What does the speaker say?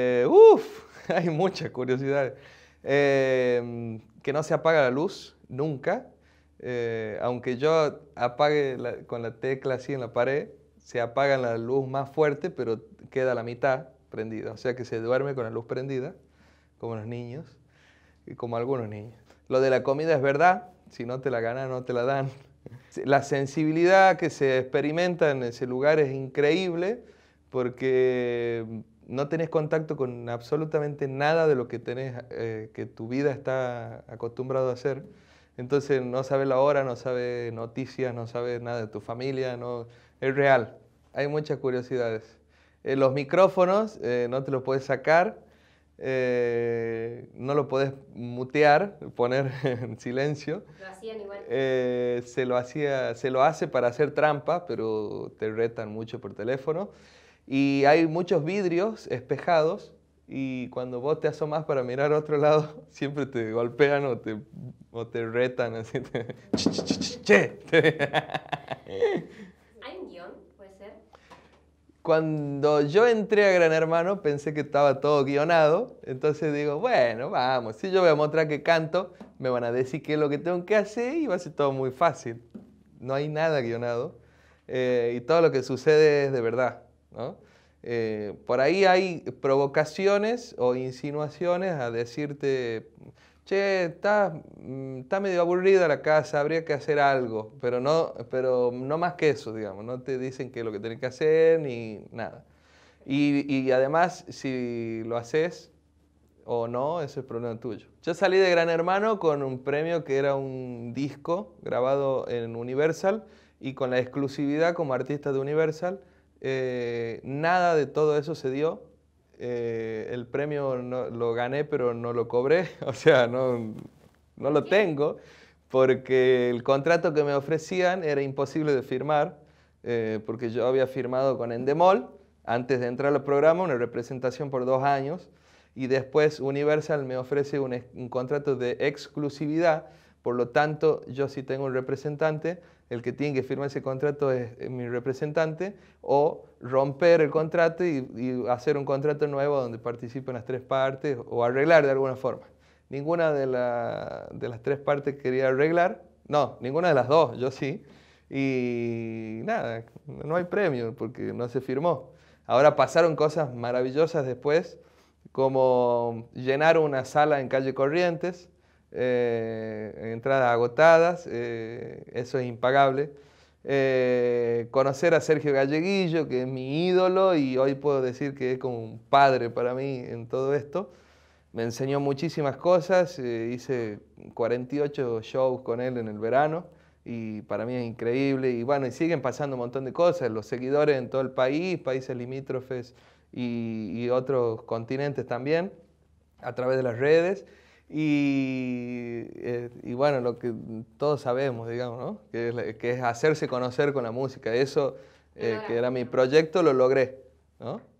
Eh, uf, hay muchas curiosidades. Eh, que no se apaga la luz nunca. Eh, aunque yo apague con la tecla así en la pared, se apaga la luz más fuerte, pero queda la mitad prendida. O sea que se duerme con la luz prendida, como los niños, y como algunos niños. Lo de la comida es verdad, si no te la ganan, no te la dan. La sensibilidad que se experimenta en ese lugar es increíble porque no tenés contacto con absolutamente nada de lo que tenés, eh, que tu vida está acostumbrado a hacer. Entonces no sabe la hora, no sabe noticias, no sabe nada de tu familia, no es real. Hay muchas curiosidades. Eh, los micrófonos eh, no te los puedes sacar, no lo puedes mutear, poner en silencio. Lo hacían igual. se, lo hacía, se lo hace para hacer trampa, pero te retan mucho por teléfono. Y hay muchos vidrios espejados y cuando vos te asomas para mirar a otro lado, siempre te golpean o te, o te retan. Así ¿Hay un guión? ¿Puede ser? Cuando yo entré a Gran Hermano pensé que estaba todo guionado, entonces digo, bueno, vamos, si yo voy a mostrar que canto, me van a decir qué es lo que tengo que hacer y va a ser todo muy fácil. No hay nada guionado eh, y todo lo que sucede es de verdad. Eh, por ahí hay provocaciones o insinuaciones a decirte, che, está, mm, está, medio aburrida la casa, habría que hacer algo, pero no, pero no más que eso, digamos, no te dicen qué es lo que tienes que hacer ni nada. Y, además, si lo haces o no, ese es el problema tuyo. Yo salí de Gran Hermano con un premio que era un disco grabado en Universal y con la exclusividad como artista de Universal eh, nada de todo eso se dio. Eh, el premio lo gané, pero no lo cobré, o sea, no, lo tengo, porque el contrato que me ofrecían era imposible de firmar, eh, porque yo había firmado con Endemol antes de entrar al programa, una representación por dos años, y después Universal me ofrece un contrato de exclusividad, por lo tanto yo sí tengo un representante, el que tiene que firmar ese contrato es mi representante, o romper el contrato y, hacer un contrato nuevo donde participen las tres partes o arreglar de alguna forma. Ninguna de, de las tres partes quería arreglar, no, ninguna de las dos, yo sí, y nada, no hay premio porque no se firmó. Ahora pasaron cosas maravillosas después, como llenar una sala en calle Corrientes, eh, entradas agotadas, eh, eso es impagable. Eh, conocer a Sergio Galleguillo, que es mi ídolo y hoy puedo decir que es como un padre para mí en todo esto. Me enseñó muchísimas cosas, hice 48 shows con él en el verano y para mí es increíble. Y bueno, y siguen pasando un montón de cosas, los seguidores en todo el país, países limítrofes y otros continentes también, a través de las redes. Eh, y, bueno, lo que todos sabemos, digamos, que, es, hacerse conocer con la música. Eso, eh, que era mi proyecto, lo logré. ¿no?